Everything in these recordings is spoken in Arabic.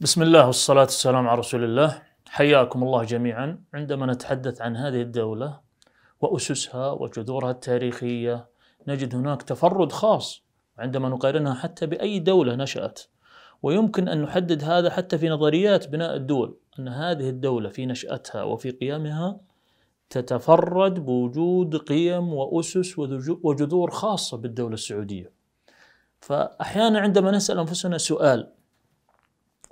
بسم الله والصلاة والسلام على رسول الله حياكم الله جميعا عندما نتحدث عن هذه الدولة وأسسها وجذورها التاريخية نجد هناك تفرد خاص عندما نقارنها حتى بأي دولة نشأت ويمكن أن نحدد هذا حتى في نظريات بناء الدول أن هذه الدولة في نشأتها وفي قيامها تتفرد بوجود قيم وأسس وجذور خاصة بالدولة السعودية فأحيانا عندما نسأل أنفسنا سؤال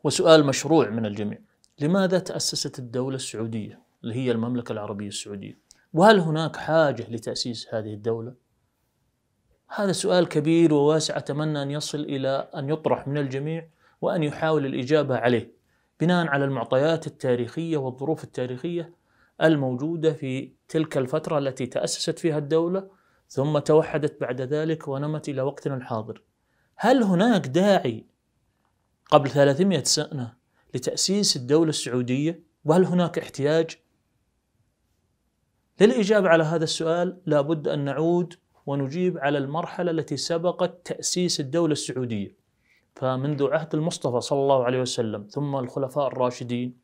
وسؤال مشروع من الجميع لماذا تأسست الدولة السعودية اللي هي المملكة العربية السعودية وهل هناك حاجة لتأسيس هذه الدولة هذا سؤال كبير وواسع أتمنى أن يصل إلى أن يطرح من الجميع وأن يحاول الإجابة عليه بناء على المعطيات التاريخية والظروف التاريخية الموجودة في تلك الفترة التي تأسست فيها الدولة ثم توحدت بعد ذلك ونمت إلى وقتنا الحاضر هل هناك داعي قبل 300 سنة لتأسيس الدولة السعودية وهل هناك احتياج؟ للإجابة على هذا السؤال لابد أن نعود ونجيب على المرحلة التي سبقت تأسيس الدولة السعودية فمنذ عهد المصطفى صلى الله عليه وسلم ثم الخلفاء الراشدين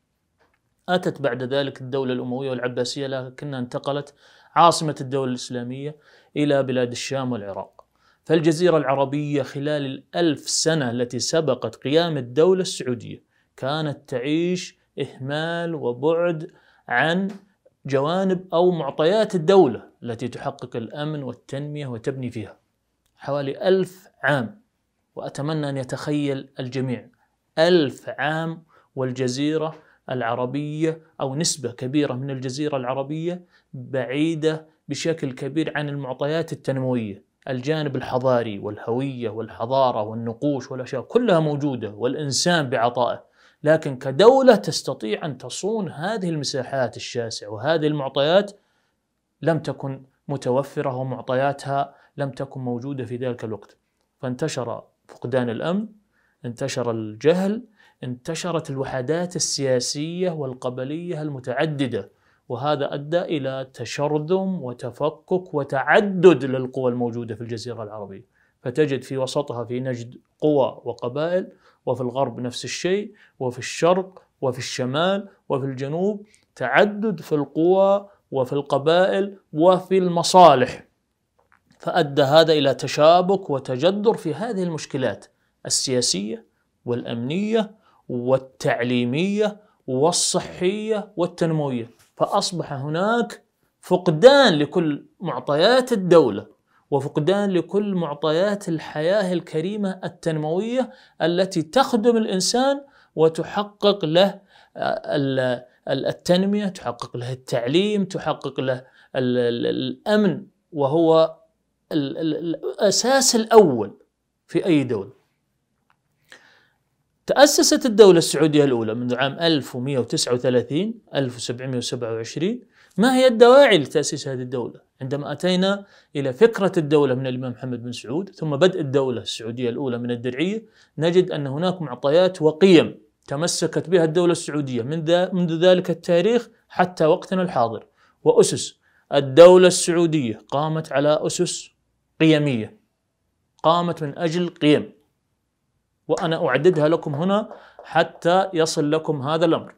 أتت بعد ذلك الدولة الأموية والعباسية لكنها انتقلت عاصمة الدولة الإسلامية إلى بلاد الشام والعراق فالجزيرة العربية خلال الألف سنة التي سبقت قيام الدولة السعودية كانت تعيش إهمال وبعد عن جوانب أو معطيات الدولة التي تحقق الأمن والتنمية وتبني فيها حوالي ألف عام وأتمنى أن يتخيل الجميع ألف عام والجزيرة العربية أو نسبة كبيرة من الجزيرة العربية بعيدة بشكل كبير عن المعطيات التنموية الجانب الحضاري والهوية والحضارة والنقوش والأشياء كلها موجودة والإنسان بعطائه لكن كدولة تستطيع أن تصون هذه المساحات الشاسعة وهذه المعطيات لم تكن متوفرة ومعطياتها لم تكن موجودة في ذلك الوقت فانتشر فقدان الأمن انتشر الجهل انتشرت الوحدات السياسية والقبلية المتعددة وهذا أدى إلى تشرذم وتفكك وتعدد للقوى الموجودة في الجزيرة العربية فتجد في وسطها في نجد قوى وقبائل وفي الغرب نفس الشيء وفي الشرق وفي الشمال وفي الجنوب تعدد في القوى وفي القبائل وفي المصالح فأدى هذا إلى تشابك وتجذر في هذه المشكلات السياسية والأمنية والتعليمية والصحية والتنموية فأصبح هناك فقدان لكل معطيات الدولة وفقدان لكل معطيات الحياة الكريمة التنموية التي تخدم الإنسان وتحقق له آه، التنمية تحقق له التعليم تحقق له الأمن وهو الأساس الأول في أي دولة تأسست الدولة السعودية الأولى منذ عام 1139 1727 ما هي الدواعي لتأسيس هذه الدولة؟ عندما أتينا إلى فكرة الدولة من الإمام محمد بن سعود ثم بدء الدولة السعودية الأولى من الدرعية نجد أن هناك معطيات وقيم تمسكت بها الدولة السعودية من منذ ذلك التاريخ حتى وقتنا الحاضر وأسس الدولة السعودية قامت على أسس قيمية قامت من أجل قيم وأنا أعددها لكم هنا حتى يصل لكم هذا الأمر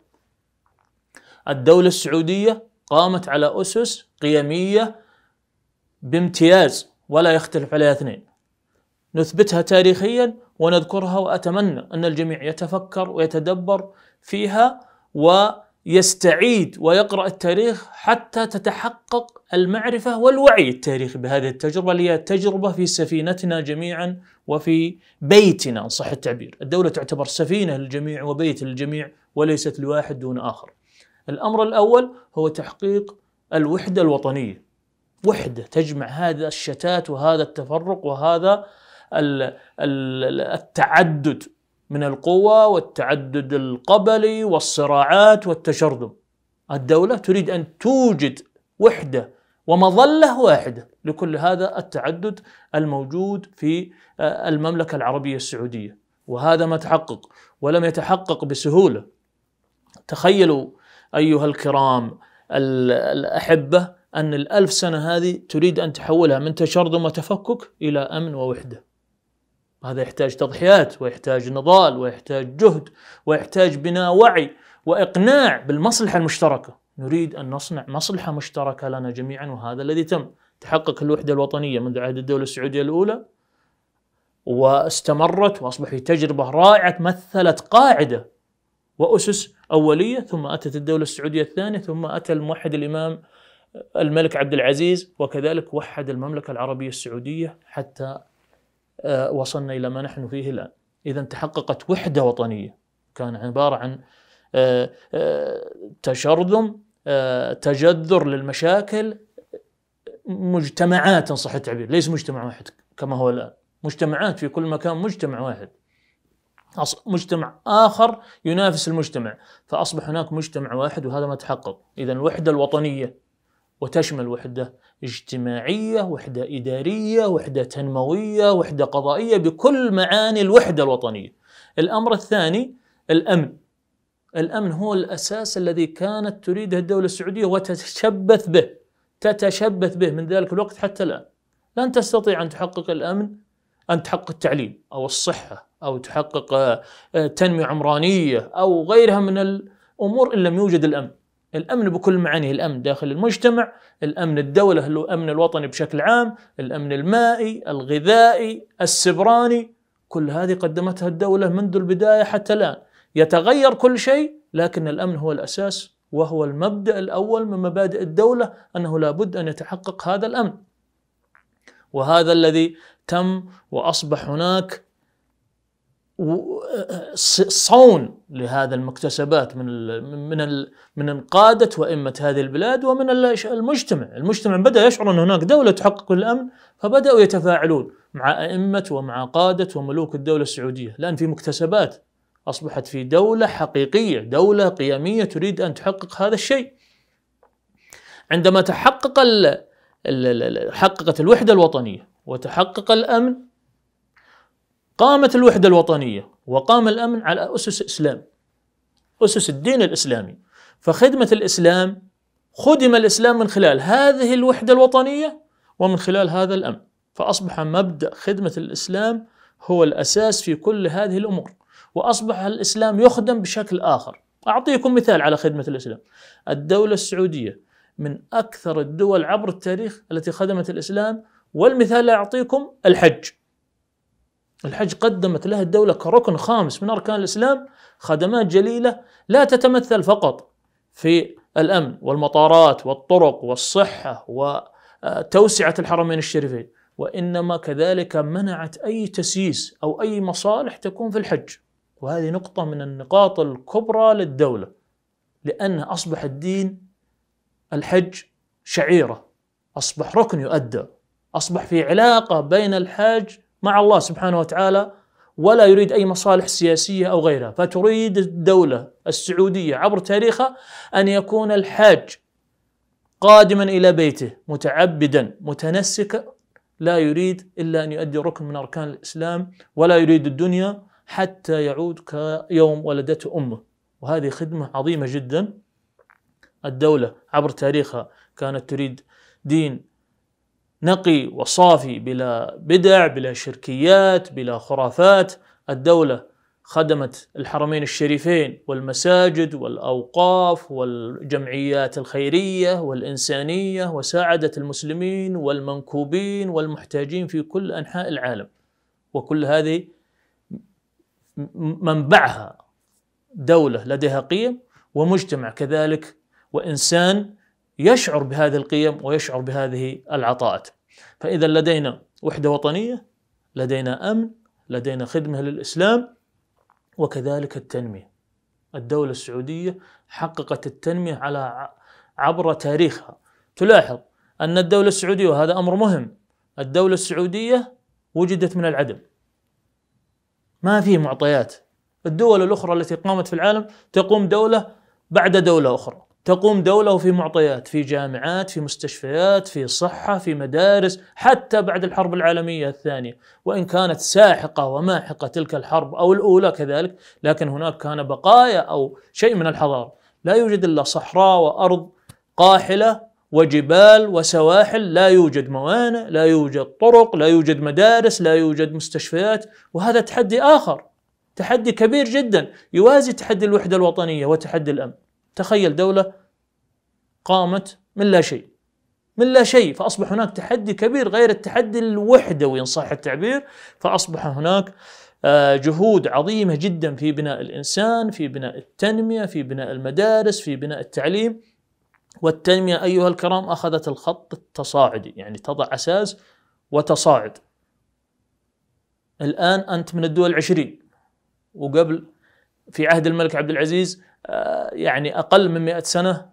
الدولة السعودية قامت على أسس قيمية بامتياز ولا يختلف عليها اثنين نثبتها تاريخيا ونذكرها وأتمنى أن الجميع يتفكر ويتدبر فيها و يستعيد ويقرأ التاريخ حتى تتحقق المعرفة والوعي التاريخي بهذه التجربة اللي هي تجربة في سفينتنا جميعا وفي بيتنا إن صح التعبير الدولة تعتبر سفينة للجميع وبيت للجميع وليست لواحد دون آخر الأمر الأول هو تحقيق الوحدة الوطنية وحدة تجمع هذا الشتات وهذا التفرق وهذا التعدد من القوى والتعدد القبلي والصراعات والتشرذم الدولة تريد أن توجد وحدة ومظلة واحدة لكل هذا التعدد الموجود في آه، المملكة العربية السعودية وهذا ما تحقق ولم يتحقق بسهولة تخيلوا أيها الكرام الأحبة أن الألف سنة هذه تريد أن تحولها من تشرذم وتفكك إلى أمن ووحدة هذا يحتاج تضحيات ويحتاج نضال ويحتاج جهد ويحتاج بناء وعي واقناع بالمصلحه المشتركه نريد ان نصنع مصلحه مشتركه لنا جميعا وهذا الذي تم تحقق الوحده الوطنيه منذ عهد الدوله السعوديه الاولى واستمرت واصبحت تجربه رائعه مثلت قاعده واسس اوليه ثم اتت الدوله السعوديه الثانيه ثم اتى الموحد الامام الملك عبد العزيز وكذلك وحد المملكه العربيه السعوديه حتى آه، وصلنا إلى ما نحن فيه الآن إذا تحققت وحدة وطنية كان عبارة عن آه، آه، تشرذم تجذر للمشاكل مجتمعات إن صح التعبير ليس مجتمع واحد كما هو الآن مجتمعات في كل مكان مجتمع واحد مجتمع آخر ينافس المجتمع فأصبح هناك مجتمع واحد وهذا ما تحقق إذا الوحدة الوطنية وتشمل وحدة اجتماعية وحدة إدارية وحدة تنموية وحدة قضائية بكل معاني الوحدة الوطنية الأمر الثاني الأمن الأمن هو الأساس الذي كانت تريده الدولة السعودية وتتشبث به تتشبث به من ذلك الوقت حتى الآن لن تستطيع أن تحقق الأمن أن تحقق التعليم أو الصحة أو تحقق آه، تنمية عمرانية أو غيرها من الأمور إن لم يوجد الأمن الأمن بكل معانيه الأمن داخل المجتمع الأمن الدولة الأمن الوطني بشكل عام الأمن المائي الغذائي السبراني كل هذه قدمتها الدولة منذ البداية حتى الآن يتغير كل شيء لكن الأمن هو الأساس وهو المبدأ الأول من مبادئ الدولة أنه لابد أن يتحقق هذا الأمن وهذا الذي تم وأصبح هناك صون لهذا المكتسبات من الـ من الـ من قادة وائمه هذه البلاد ومن المجتمع، المجتمع بدا يشعر ان هناك دوله تحقق الامن فبداوا يتفاعلون مع ائمه ومع قاده وملوك الدوله السعوديه، لان في مكتسبات اصبحت في دوله حقيقيه، دوله قيميه تريد ان تحقق هذا الشيء. عندما تحقق حققت الوحده الوطنيه وتحقق الامن قامت الوحدة الوطنية وقام الأمن على أسس إسلام أسس الدين الإسلامي فخدمة الإسلام خدم الإسلام من خلال هذه الوحدة الوطنية ومن خلال هذا الأمن فأصبح مبدأ خدمة الإسلام هو الأساس في كل هذه الأمور وأصبح الإسلام يخدم بشكل آخر أعطيكم مثال على خدمة الإسلام الدولة السعودية من أكثر الدول عبر التاريخ التي خدمت الإسلام والمثال أعطيكم الحج الحج قدمت له الدولة كركن خامس من أركان الإسلام خدمات جليلة لا تتمثل فقط في الأمن والمطارات والطرق والصحة وتوسعة الحرمين الشريفين وإنما كذلك منعت أي تسييس أو أي مصالح تكون في الحج وهذه نقطة من النقاط الكبرى للدولة لأن أصبح الدين الحج شعيرة أصبح ركن يؤدى أصبح في علاقة بين الحاج مع الله سبحانه وتعالى ولا يريد أي مصالح سياسية أو غيرها فتريد الدولة السعودية عبر تاريخها أن يكون الحاج قادما إلى بيته متعبدا متنسكا لا يريد إلا أن يؤدي ركن من أركان الإسلام ولا يريد الدنيا حتى يعود كيوم ولدته أمه وهذه خدمة عظيمة جدا الدولة عبر تاريخها كانت تريد دين نقي وصافي بلا بدع بلا شركيات بلا خرافات الدولة خدمت الحرمين الشريفين والمساجد والأوقاف والجمعيات الخيرية والإنسانية وساعدت المسلمين والمنكوبين والمحتاجين في كل أنحاء العالم وكل هذه منبعها دولة لديها قيم ومجتمع كذلك وإنسان يشعر بهذه القيم ويشعر بهذه العطاءات فإذا لدينا وحدة وطنية لدينا أمن لدينا خدمة للإسلام وكذلك التنمية الدولة السعودية حققت التنمية على عبر تاريخها تلاحظ أن الدولة السعودية وهذا أمر مهم الدولة السعودية وجدت من العدم ما في معطيات الدول الأخرى التي قامت في العالم تقوم دولة بعد دولة أخرى تقوم دولة وفي معطيات في جامعات في مستشفيات في صحة في مدارس حتى بعد الحرب العالمية الثانية وإن كانت ساحقة وماحقة تلك الحرب أو الأولى كذلك لكن هناك كان بقايا أو شيء من الحضارة لا يوجد إلا صحراء وأرض قاحلة وجبال وسواحل لا يوجد موانئ لا يوجد طرق لا يوجد مدارس لا يوجد مستشفيات وهذا تحدي آخر تحدي كبير جدا يوازي تحدي الوحدة الوطنية وتحدي الأمن تخيل دولة قامت من لا شيء من لا شيء فأصبح هناك تحدي كبير غير التحدي الوحدوي إن صح التعبير فأصبح هناك آه، جهود عظيمة جدا في بناء الإنسان في بناء التنمية في بناء المدارس في بناء التعليم والتنمية أيها الكرام أخذت الخط التصاعدي يعني تضع أساس وتصاعد الآن أنت من الدول العشرين وقبل في عهد الملك عبد العزيز آه، يعني أقل من 100 سنة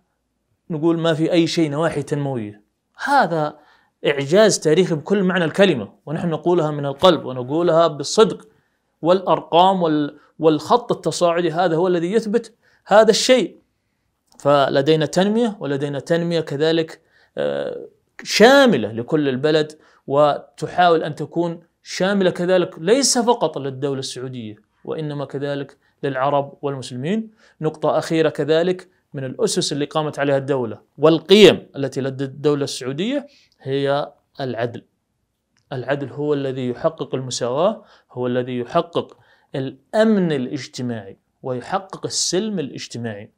نقول ما في أي شيء نواحي تنموية هذا إعجاز تاريخي بكل معنى الكلمة ونحن نقولها من القلب ونقولها بالصدق والأرقام والخط التصاعدي هذا هو الذي يثبت هذا الشيء فلدينا تنمية ولدينا تنمية كذلك آه، شاملة لكل البلد وتحاول أن تكون شاملة كذلك ليس فقط للدولة السعودية وإنما كذلك للعرب والمسلمين نقطة أخيرة كذلك من الأسس اللي قامت عليها الدولة والقيم التي لدى الدولة السعودية هي العدل العدل هو الذي يحقق المساواة هو الذي يحقق الأمن الاجتماعي ويحقق السلم الاجتماعي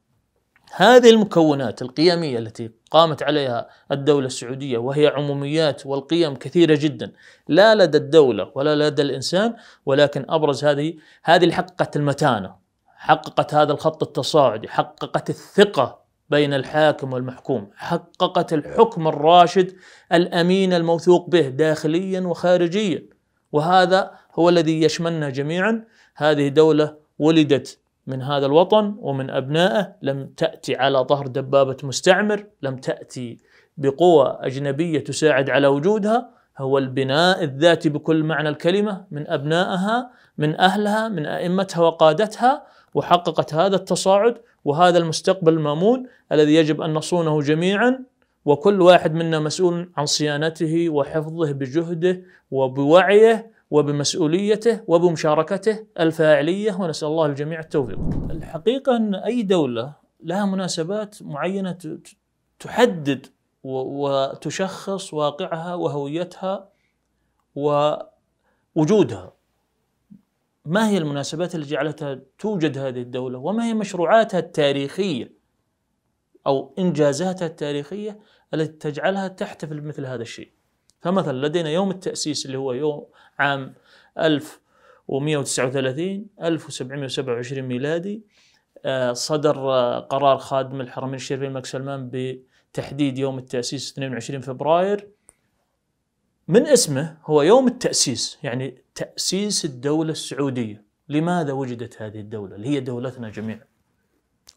هذه المكونات القيمية التي قامت عليها الدولة السعودية وهي عموميات والقيم كثيرة جدا لا لدى الدولة ولا لدى الإنسان ولكن أبرز هذه هذه اللي حققت المتانة حققت هذا الخط التصاعدي حققت الثقة بين الحاكم والمحكوم حققت الحكم الراشد الأمين الموثوق به داخليا وخارجيا وهذا هو الذي يشملنا جميعا هذه دولة ولدت من هذا الوطن ومن أبنائه لم تأتي على ظهر دبابة مستعمر لم تأتي بقوى أجنبية تساعد على وجودها هو البناء الذاتي بكل معنى الكلمة من أبنائها من أهلها من أئمتها وقادتها وحققت هذا التصاعد وهذا المستقبل المامون الذي يجب أن نصونه جميعا وكل واحد منا مسؤول عن صيانته وحفظه بجهده وبوعيه وبمسؤوليته وبمشاركته الفاعليه ونسال الله الجميع التوفيق. الحقيقه ان اي دوله لها مناسبات معينه تحدد وتشخص واقعها وهويتها ووجودها. ما هي المناسبات التي جعلتها توجد هذه الدوله وما هي مشروعاتها التاريخيه او انجازاتها التاريخيه التي تجعلها تحتفل بمثل هذا الشيء. فمثلا لدينا يوم التأسيس اللي هو يوم عام 1139 1727 ميلادي آه، صدر آه، قرار خادم الحرمين الشريفين الملك سلمان بتحديد يوم التأسيس 22 فبراير من اسمه هو يوم التأسيس يعني تأسيس الدولة السعودية لماذا وجدت هذه الدولة اللي هي دولتنا جميعا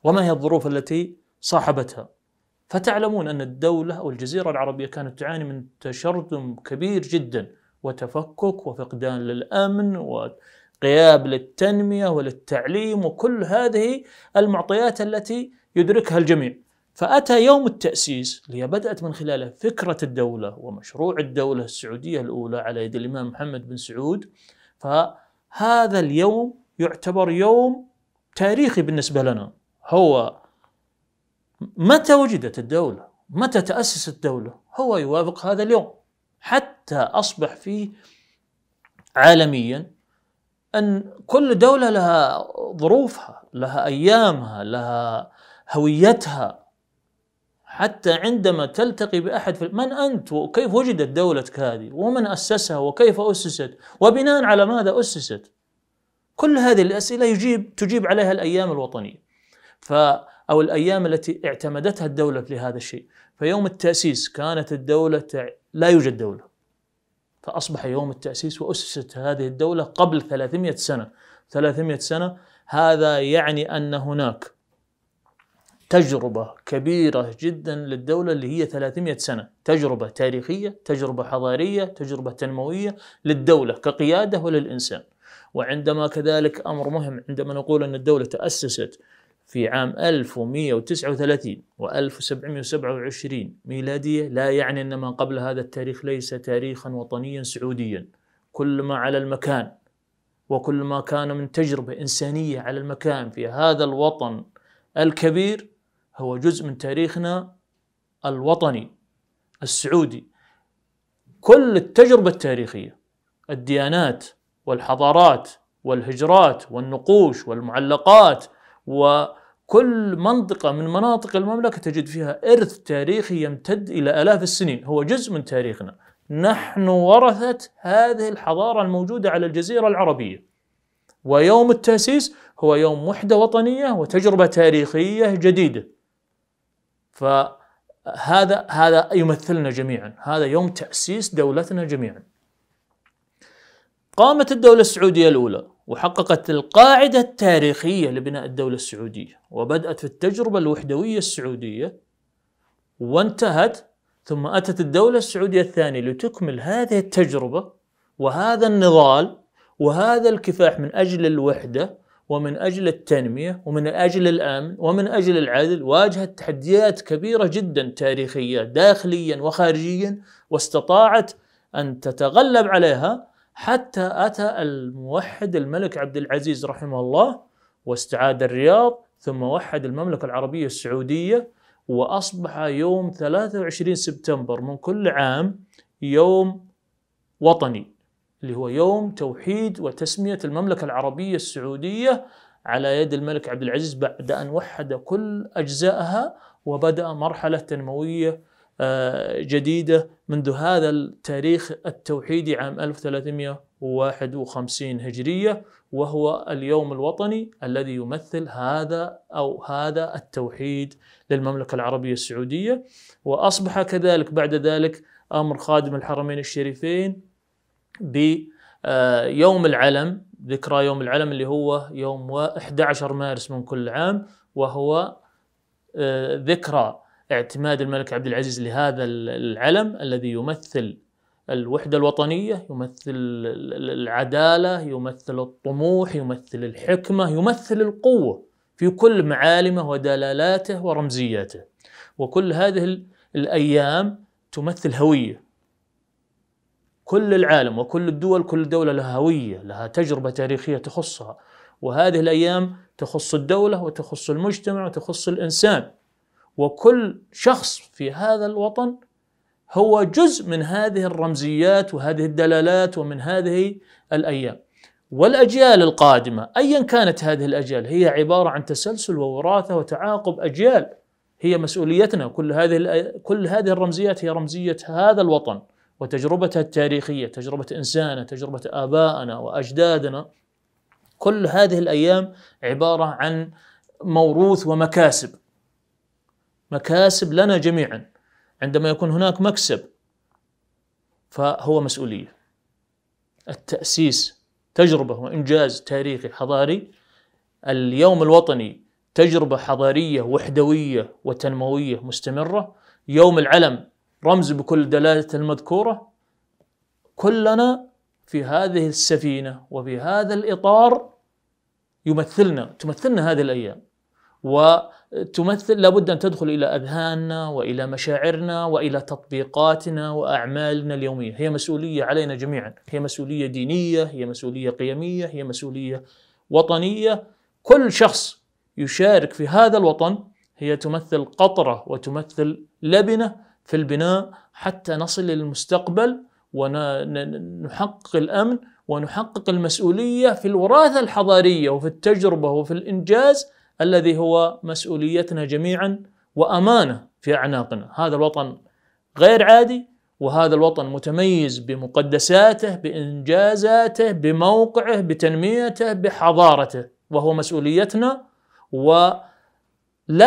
وما هي الظروف التي صاحبتها فتعلمون أن الدولة أو الجزيرة العربية كانت تعاني من تشرذم كبير جدا وتفكك وفقدان للأمن وغياب للتنمية وللتعليم وكل هذه المعطيات التي يدركها الجميع فأتى يوم التأسيس اللي بدأت من خلاله فكرة الدولة ومشروع الدولة السعودية الأولى على يد الإمام محمد بن سعود فهذا اليوم يعتبر يوم تاريخي بالنسبة لنا هو متى وجدت الدولة؟ متى تأسست الدولة؟ هو يوافق هذا اليوم حتى أصبح فيه عالميا أن كل دولة لها ظروفها لها أيامها لها هويتها حتى عندما تلتقي بأحد في من أنت وكيف وجدت دولتك هذه ومن أسسها وكيف أسست وبناء على ماذا أسست كل هذه الأسئلة يجيب تجيب عليها الأيام الوطنية ف أو الأيام التي اعتمدتها الدولة لهذا الشيء فيوم التأسيس كانت الدولة لا يوجد دولة فأصبح يوم التأسيس وأسست هذه الدولة قبل 300 سنة 300 سنة هذا يعني أن هناك تجربة كبيرة جدا للدولة اللي هي 300 سنة تجربة تاريخية تجربة حضارية تجربة تنموية للدولة كقيادة وللإنسان وعندما كذلك أمر مهم عندما نقول أن الدولة تأسست في عام 1139 و 1727 ميلادية لا يعني أن من قبل هذا التاريخ ليس تاريخا وطنيا سعوديا كل ما على المكان وكل ما كان من تجربة إنسانية على المكان في هذا الوطن الكبير هو جزء من تاريخنا الوطني السعودي كل التجربة التاريخية الديانات والحضارات والهجرات والنقوش والمعلقات و كل منطقة من مناطق المملكة تجد فيها إرث تاريخي يمتد إلى آلاف السنين هو جزء من تاريخنا نحن ورثة هذه الحضارة الموجودة على الجزيرة العربية ويوم التأسيس هو يوم وحدة وطنية وتجربة تاريخية جديدة فهذا هذا يمثلنا جميعا هذا يوم تأسيس دولتنا جميعا قامت الدولة السعودية الأولى وحققت القاعدة التاريخية لبناء الدولة السعودية وبدأت في التجربة الوحدوية السعودية وانتهت ثم أتت الدولة السعودية الثانية لتكمل هذه التجربة وهذا النضال وهذا الكفاح من أجل الوحدة ومن أجل التنمية ومن أجل الأمن ومن أجل العدل واجهت تحديات كبيرة جدا تاريخية داخليا وخارجيا واستطاعت أن تتغلب عليها حتى أتى الموحد الملك عبد العزيز رحمه الله واستعاد الرياض ثم وحد المملكة العربية السعودية وأصبح يوم 23 سبتمبر من كل عام يوم وطني اللي هو يوم توحيد وتسمية المملكة العربية السعودية على يد الملك عبد العزيز بعد أن وحد كل أجزائها وبدأ مرحلة تنموية آه، جديدة منذ هذا التاريخ التوحيدي عام 1351 هجرية وهو اليوم الوطني الذي يمثل هذا أو هذا التوحيد للمملكة العربية السعودية وأصبح كذلك بعد ذلك أمر خادم الحرمين الشريفين بيوم آه، العلم ذكرى يوم العلم اللي هو يوم 11 مارس من كل عام وهو آه، ذكرى اعتماد الملك عبد العزيز لهذا العلم الذي يمثل الوحدة الوطنية يمثل العدالة يمثل الطموح يمثل الحكمة يمثل القوة في كل معالمه ودلالاته ورمزياته وكل هذه الأيام تمثل هوية كل العالم وكل الدول كل دولة لها هوية لها تجربة تاريخية تخصها وهذه الأيام تخص الدولة وتخص المجتمع وتخص الإنسان وكل شخص في هذا الوطن هو جزء من هذه الرمزيات وهذه الدلالات ومن هذه الايام. والاجيال القادمه ايا كانت هذه الاجيال هي عباره عن تسلسل ووراثه وتعاقب اجيال هي مسؤوليتنا كل هذه كل هذه الرمزيات هي رمزيه هذا الوطن وتجربتها التاريخيه، تجربه انسانه، تجربه ابائنا واجدادنا كل هذه الايام عباره عن موروث ومكاسب مكاسب لنا جميعا عندما يكون هناك مكسب فهو مسؤوليه التاسيس تجربه وانجاز تاريخي حضاري اليوم الوطني تجربه حضاريه وحدويه وتنمويه مستمره يوم العلم رمز بكل دلالته المذكوره كلنا في هذه السفينه وفي هذا الاطار يمثلنا تمثلنا هذه الايام و تمثل لابد أن تدخل إلى أذهاننا وإلى مشاعرنا وإلى تطبيقاتنا وأعمالنا اليومية هي مسؤولية علينا جميعا هي مسؤولية دينية هي مسؤولية قيمية هي مسؤولية وطنية كل شخص يشارك في هذا الوطن هي تمثل قطرة وتمثل لبنة في البناء حتى نصل للمستقبل ونحقق الأمن ونحقق المسؤولية في الوراثة الحضارية وفي التجربة وفي الإنجاز الذي هو مسؤوليتنا جميعا وامانه في اعناقنا، هذا الوطن غير عادي وهذا الوطن متميز بمقدساته، بانجازاته، بموقعه، بتنميته، بحضارته، وهو مسؤوليتنا ولا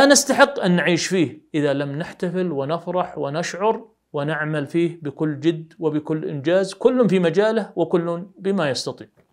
نستحق ان نعيش فيه اذا لم نحتفل ونفرح ونشعر ونعمل فيه بكل جد وبكل انجاز، كل في مجاله وكل بما يستطيع.